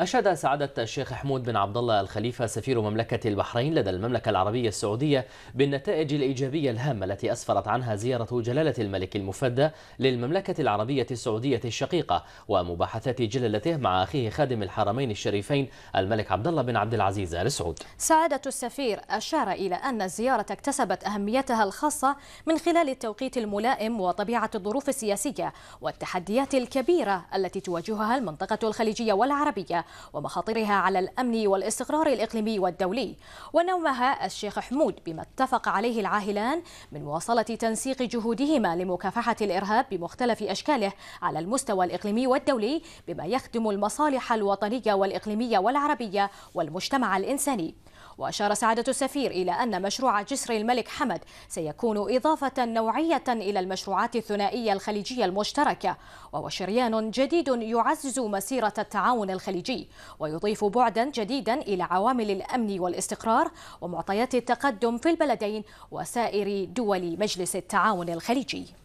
أشاد سعادة الشيخ حمود بن عبد الله الخليفة سفير مملكة البحرين لدى المملكة العربية السعودية بالنتائج الإيجابية الهامة التي أسفرت عنها زيارة جلالة الملك المفدى للمملكة العربية السعودية الشقيقة ومباحثات جلالته مع أخيه خادم الحرمين الشريفين الملك عبد الله بن عبد العزيز آل سعود. سعادة السفير أشار إلى أن الزيارة اكتسبت أهميتها الخاصة من خلال التوقيت الملائم وطبيعة الظروف السياسية والتحديات الكبيرة التي تواجهها المنطقة الخليجية والعربية ومخاطرها على الأمن والاستقرار الإقليمي والدولي ونومها الشيخ حمود بما اتفق عليه العاهلان من مواصلة تنسيق جهودهما لمكافحة الإرهاب بمختلف أشكاله على المستوى الإقليمي والدولي بما يخدم المصالح الوطنية والإقليمية والعربية والمجتمع الإنساني وأشار سعادة السفير إلى أن مشروع جسر الملك حمد سيكون إضافة نوعية إلى المشروعات الثنائية الخليجية المشتركة وهو شريان جديد يعزز مسيرة التعاون الخليجي الدولي ويضيف بعدا جديدا إلى عوامل الأمن والاستقرار ومعطيات التقدم في البلدين وسائر دول مجلس التعاون الخليجي